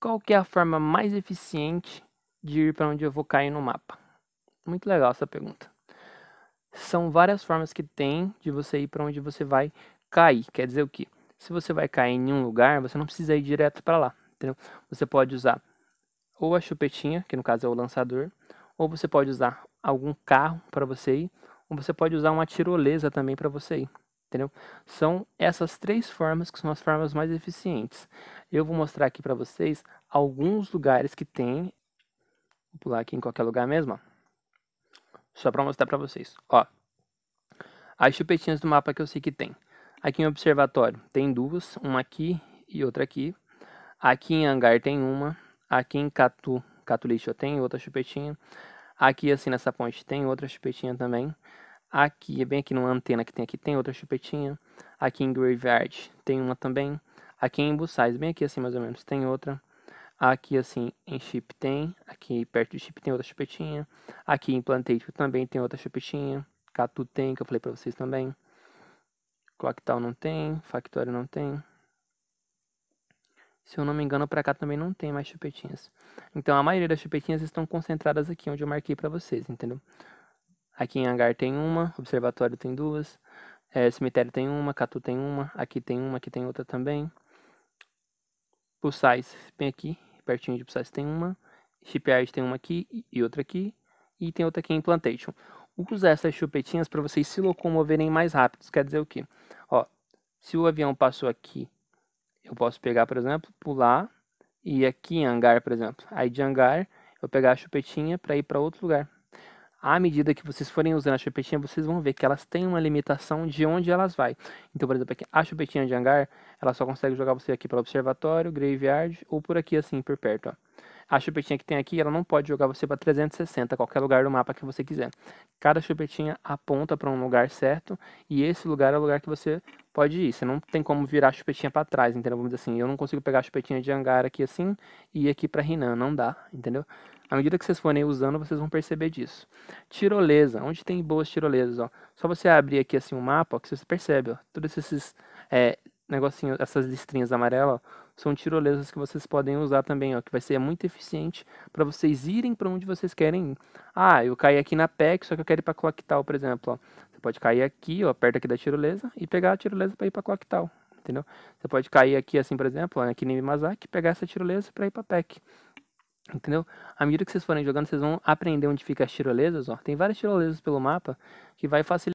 qual que é a forma mais eficiente de ir para onde eu vou cair no mapa? Muito legal essa pergunta. São várias formas que tem de você ir para onde você vai cair. Quer dizer o que? Se você vai cair em um lugar, você não precisa ir direto para lá. Entendeu? Você pode usar ou a chupetinha, que no caso é o lançador, ou você pode usar algum carro para você ir, ou você pode usar uma tirolesa também para você ir entendeu? São essas três formas que são as formas mais eficientes. Eu vou mostrar aqui para vocês alguns lugares que tem, vou pular aqui em qualquer lugar mesmo, ó. só para mostrar para vocês. Ó, as chupetinhas do mapa que eu sei que tem. Aqui em observatório tem duas, uma aqui e outra aqui. Aqui em hangar tem uma, aqui em catu, catu lixo tem outra chupetinha. Aqui assim nessa ponte tem outra chupetinha também. Aqui, é bem aqui numa antena que tem aqui, tem outra chupetinha. Aqui em Graveyard tem uma também. Aqui em Bussais, bem aqui assim mais ou menos, tem outra. Aqui assim em Chip tem. Aqui perto de Chip tem outra chupetinha. Aqui em Plantation também tem outra chupetinha. Catu tem, que eu falei pra vocês também. Clocktal não tem. Factório não tem. Se eu não me engano, para cá também não tem mais chupetinhas. Então a maioria das chupetinhas estão concentradas aqui onde eu marquei para vocês, entendeu? Aqui em Hangar tem uma, Observatório tem duas, é, Cemitério tem uma, Catu tem uma, aqui tem uma, aqui tem outra também. Pulsais, bem aqui, pertinho de Pulsais tem uma, Shipyard tem uma aqui e outra aqui, e tem outra aqui em Plantation. Usa essas chupetinhas para vocês se locomoverem mais rápido. Isso quer dizer o quê? Ó, se o avião passou aqui, eu posso pegar, por exemplo, pular e aqui em hangar, por exemplo. Aí de hangar, eu pegar a chupetinha para ir para outro lugar à medida que vocês forem usando a chupetinha, vocês vão ver que elas têm uma limitação de onde elas vai. Então, por exemplo, aqui, a chupetinha de hangar, ela só consegue jogar você aqui para observatório, graveyard ou por aqui assim, por perto. Ó. A chupetinha que tem aqui, ela não pode jogar você para 360, qualquer lugar do mapa que você quiser. Cada chupetinha aponta para um lugar certo e esse lugar é o lugar que você pode ir. Você não tem como virar a chupetinha para trás, entendeu? Vamos dizer assim, eu não consigo pegar a chupetinha de hangar aqui assim e ir aqui para Rinan, não dá, entendeu? À medida que vocês forem usando, vocês vão perceber disso. Tirolesa, onde tem boas tirolesas, ó. Só você abrir aqui assim o um mapa, ó, que você percebe, ó, todos esses é, negocinho, essas listrinhas amarelas, ó, são tirolesas que vocês podem usar também, ó, que vai ser muito eficiente para vocês irem para onde vocês querem ir. Ah, eu caí aqui na PEC, só que eu quero ir para Coactal, por exemplo, ó. Você pode cair aqui, ó, perto aqui da tirolesa e pegar a tirolesa para ir para Coactal, entendeu? Você pode cair aqui assim, por exemplo, ó, aqui em Mimazaki, pegar essa tirolesa para ir para PEC. Entendeu? À medida que vocês forem jogando, vocês vão aprender onde fica as tirolesas. Ó. Tem várias tirolesas pelo mapa que vai facilitar.